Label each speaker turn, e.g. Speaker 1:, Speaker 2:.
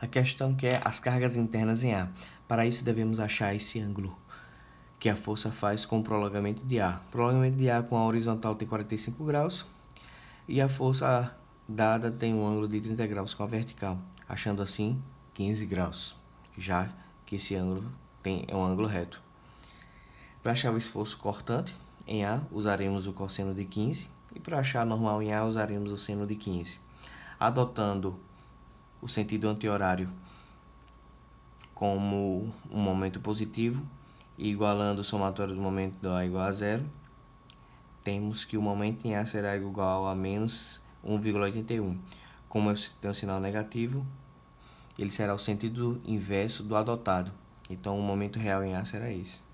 Speaker 1: a questão que é as cargas internas em A. Para isso devemos achar esse ângulo que a força faz com o prolongamento de A. O prolongamento de A com a horizontal tem 45 graus e a força dada tem um ângulo de 30 graus com a vertical, achando assim 15 graus, já que esse ângulo tem, é um ângulo reto. Para achar o esforço cortante em A, usaremos o cosseno de 15 e para achar normal em A, usaremos o seno de 15, adotando o sentido anti-horário como um momento positivo, igualando o somatório do momento A igual a zero, temos que o momento em A será igual a menos 1,81. Como eu tenho um sinal negativo, ele será o sentido inverso do adotado. Então, o momento real em A será esse.